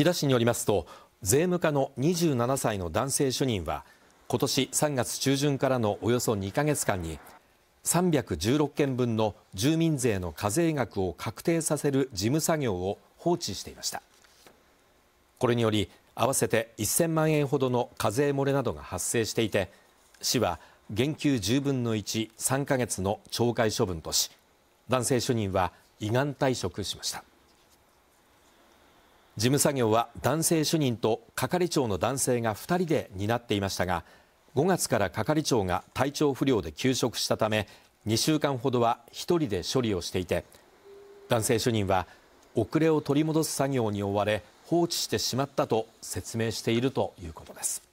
飛騨市によりますと税務課の27歳の男性主任は今年3月中旬からのおよそ2か月間に316件分の住民税の課税額を確定させる事務作業を放置していましたこれにより合わせて1000万円ほどの課税漏れなどが発生していて市は減給10分の13か月の懲戒処分とし男性主任は依願退職しました。事務作業は男性主任と係長の男性が2人で担っていましたが5月から係長が体調不良で休職したため2週間ほどは1人で処理をしていて男性主任は遅れを取り戻す作業に追われ放置してしまったと説明しているということです。